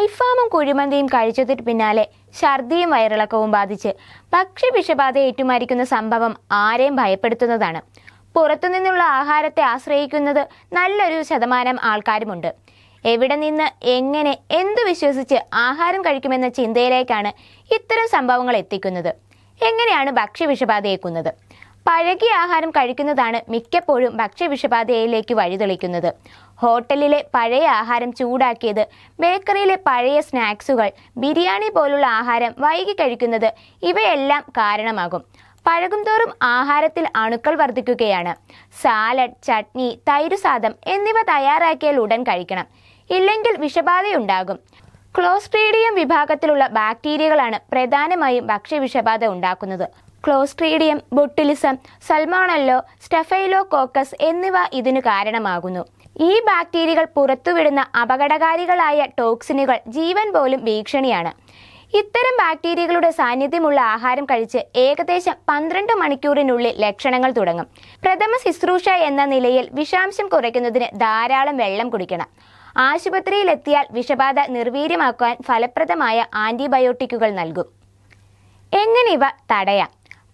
അൽഫാമും കുഴിമന്തിയും കഴിച്ചതിന് പിന്നാലെ ഛർദിയും വയറിളക്കവും ബാധിച്ച് വിഷബാധ ഏറ്റുമാരിക്കുന്ന സംഭവം ആരെയും ഭയപ്പെടുത്തുന്നതാണ് പുറത്തുനിന്നുള്ള ആഹാരത്തെ ആശ്രയിക്കുന്നത് നല്ലൊരു ശതമാനം ആൾക്കാരുമുണ്ട് എവിടെ നിന്ന് എങ്ങനെ എന്തു വിശ്വസിച്ച് ആഹാരം കഴിക്കുമെന്ന ചിന്തയിലേക്കാണ് ഇത്തരം സംഭവങ്ങൾ എത്തിക്കുന്നത് എങ്ങനെയാണ് വിഷബാധയേക്കുന്നത് പഴകിയ ആഹാരം കഴിക്കുന്നതാണ് മിക്കപ്പോഴും ഭക്ഷ്യവിഷബാധയിലേക്ക് വഴിതെളിക്കുന്നത് ഹോട്ടലിലെ പഴയ ആഹാരം ചൂടാക്കിയത് ബേക്കറിയിലെ പഴയ സ്നാക്സുകൾ ബിരിയാണി പോലുള്ള ആഹാരം വൈകി കഴിക്കുന്നത് ഇവയെല്ലാം കാരണമാകും പഴകുംതോറും ആഹാരത്തിൽ അണുക്കൾ വർദ്ധിക്കുകയാണ് സാലഡ് ചട്നി തൈരുസാദം എന്നിവ തയ്യാറാക്കിയാൽ ഉടൻ കഴിക്കണം ഇല്ലെങ്കിൽ വിഷബാധയുണ്ടാകും ക്ലോസ്ട്രീഡിയം വിഭാഗത്തിലുള്ള ബാക്ടീരിയകളാണ് പ്രധാനമായും ഭക്ഷ്യവിഷബാധ ഉണ്ടാക്കുന്നത് clostridium botulism salmonella staphylococcus എന്നിവ ഇതിനു കാരണമാകുന്നു ഈ ബാക്ടീരിയകൾ പുറത്തുവിടുന്ന അപകടകാരികളായ ടോക്സിനുകൾ ജീവൻ പോലും ഭീഷണിയാണ് ഇത്തരം ബാക്ടീരിയകളുടെ സാന്നിധ്യമുള്ള ആഹാരം കഴിച്ച് ഏകദേശം പന്ത്രണ്ട് മണിക്കൂറിനുള്ളിൽ ലക്ഷണങ്ങൾ തുടങ്ങും പ്രഥമ ശുശ്രൂഷ എന്ന നിലയിൽ വിഷാംശം കുറയ്ക്കുന്നതിന് ധാരാളം വെള്ളം കുടിക്കണം ആശുപത്രിയിലെത്തിയാൽ വിഷബാധ നിർവീര്യമാക്കാൻ ഫലപ്രദമായ ആന്റിബയോട്ടിക്കുകൾ നൽകും എങ്ങനെ ഇവ തടയാം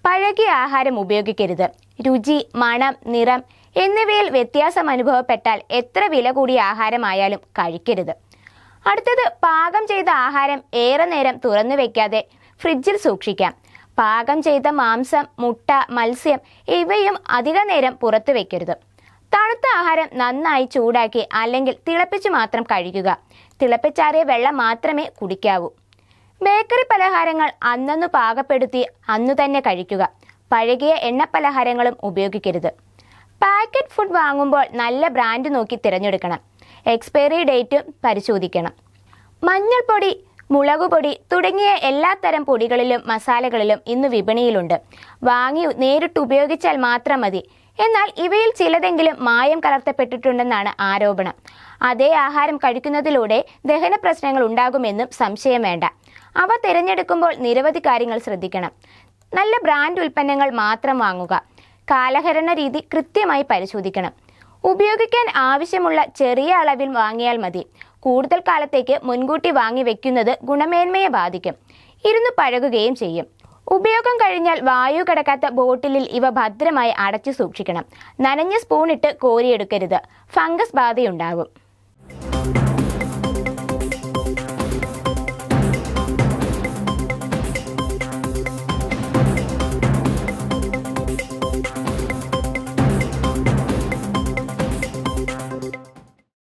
പഴകിയ ആഹാരം ഉപയോഗിക്കരുത് രുചി മണം നിറം എന്നിവയിൽ വ്യത്യാസം അനുഭവപ്പെട്ടാൽ എത്ര വില കൂടിയ ആഹാരമായാലും കഴിക്കരുത് അടുത്തത് പാകം ചെയ്ത ആഹാരം ഏറെ നേരം തുറന്നു വയ്ക്കാതെ ഫ്രിഡ്ജിൽ സൂക്ഷിക്കാം പാകം ചെയ്ത മാംസം മുട്ട മത്സ്യം ഇവയും അധിക നേരം പുറത്തു വയ്ക്കരുത് തണുത്ത ആഹാരം നന്നായി ചൂടാക്കി അല്ലെങ്കിൽ തിളപ്പിച്ച് മാത്രം കഴിക്കുക തിളപ്പിച്ചാറിയ വെള്ളം മാത്രമേ കുടിക്കാവൂ ബേക്കറി പലഹാരങ്ങൾ അന്നന്ന് പാകപ്പെടുത്തി അന്നു തന്നെ കഴിക്കുക പഴകിയ എണ്ണ പലഹാരങ്ങളും ഉപയോഗിക്കരുത് പാക്കറ്റ് ഫുഡ് വാങ്ങുമ്പോൾ നല്ല ബ്രാൻഡ് നോക്കി തിരഞ്ഞെടുക്കണം എക്സ്പയറി ഡേറ്റ് പരിശോധിക്കണം മഞ്ഞൾപ്പൊടി മുളകുപൊടി തുടങ്ങിയ തരം പൊടികളിലും മസാലകളിലും ഇന്ന് വിപണിയിലുണ്ട് വാങ്ങി നേരിട്ട് ഉപയോഗിച്ചാൽ മാത്രം മതി എന്നാൽ ഇവയിൽ ചിലതെങ്കിലും മായം കലർത്തപ്പെട്ടിട്ടുണ്ടെന്നാണ് ആരോപണം അതേ ആഹാരം കഴിക്കുന്നതിലൂടെ ദഹന പ്രശ്നങ്ങൾ ഉണ്ടാകുമെന്നും സംശയം വേണ്ട അവ തിരഞ്ഞെടുക്കുമ്പോൾ നിരവധി കാര്യങ്ങൾ ശ്രദ്ധിക്കണം നല്ല ബ്രാൻഡ് ഉൽപ്പന്നങ്ങൾ മാത്രം വാങ്ങുക കാലഹരണ രീതി കൃത്യമായി പരിശോധിക്കണം ഉപയോഗിക്കാൻ ആവശ്യമുള്ള ചെറിയ അളവിൽ വാങ്ങിയാൽ മതി കൂടുതൽ കാലത്തേക്ക് മുൻകൂട്ടി വാങ്ങി വെക്കുന്നത് ഗുണമേന്മയെ ബാധിക്കും ഇരുന്ന് പഴകുകയും ചെയ്യും ഉപയോഗം കഴിഞ്ഞാൽ വായു കടക്കാത്ത ബോട്ടിലിൽ ഇവ ഭദ്രമായി അടച്ചു സൂക്ഷിക്കണം നനഞ്ഞ സ്പൂണിട്ട് കോരിയെടുക്കരുത് ഫംഗസ് ബാധയുണ്ടാകും